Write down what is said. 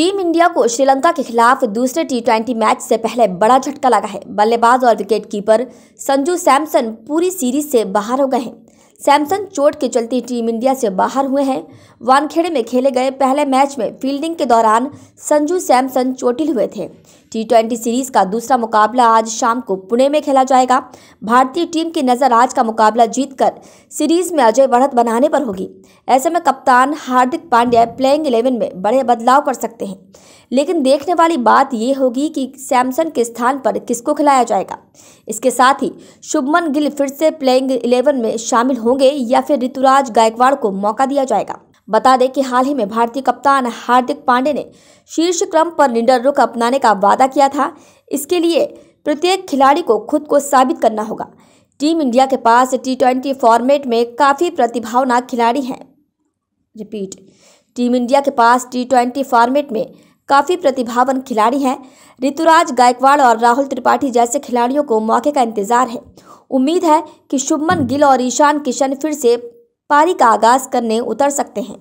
team India को श्रीलंका के खिलाफ दूसरे टी ट्वेंटी मैच से पहले बड़ा झटका लगा है बल्लेबाज और विकेटकीपर संजू सैमसन पूरी सीरीज से बाहर हो गए हैं सैमसन चोट के चलते टीम इंडिया से बाहर हुए हैं वानखेड़े में खेले गए पहले मैच में फील्डिंग के दौरान संजू सैमसन चोटिल हुए थे टी ट्वेंटी सीरीज का दूसरा मुकाबला आज शाम को पुणे में खेला जाएगा भारतीय टीम की नज़र आज का मुकाबला जीतकर सीरीज में अजय बढ़त बनाने पर होगी ऐसे में कप्तान हार्दिक पांड्या प्लेइंग इलेवन में बड़े बदलाव कर सकते हैं लेकिन देखने वाली बात ये होगी कि सैमसन के स्थान पर किसको खिलाया जाएगा इसके साथ ही शुभमन गिल फिर से प्लेइंग इलेवन में शामिल हो होंगे या फिर ऋतुराज गायकवाड़ को मौका दिया जाएगा बता दें कि हाल ही में भारतीय कप्तान हार्दिक पांडे ने शीर्ष क्रम पर निडर रुख अपनाने का वादा किया था इसके लिए प्रत्येक खिलाड़ी को खुद को साबित करना होगा टीम इंडिया के पास टी ट्वेंटी फॉर्मेट में काफ़ी प्रतिभावना खिलाड़ी हैं रिपीट टीम इंडिया के पास टी ट्वेंटी फॉर्मेट में काफ़ी प्रतिभावन खिलाड़ी हैं ऋतुराज गायकवाड़ और राहुल त्रिपाठी जैसे खिलाड़ियों को मौके का इंतजार है उम्मीद है कि शुभमन गिल और ईशान किशन फिर से पारी का आगाज करने उतर सकते हैं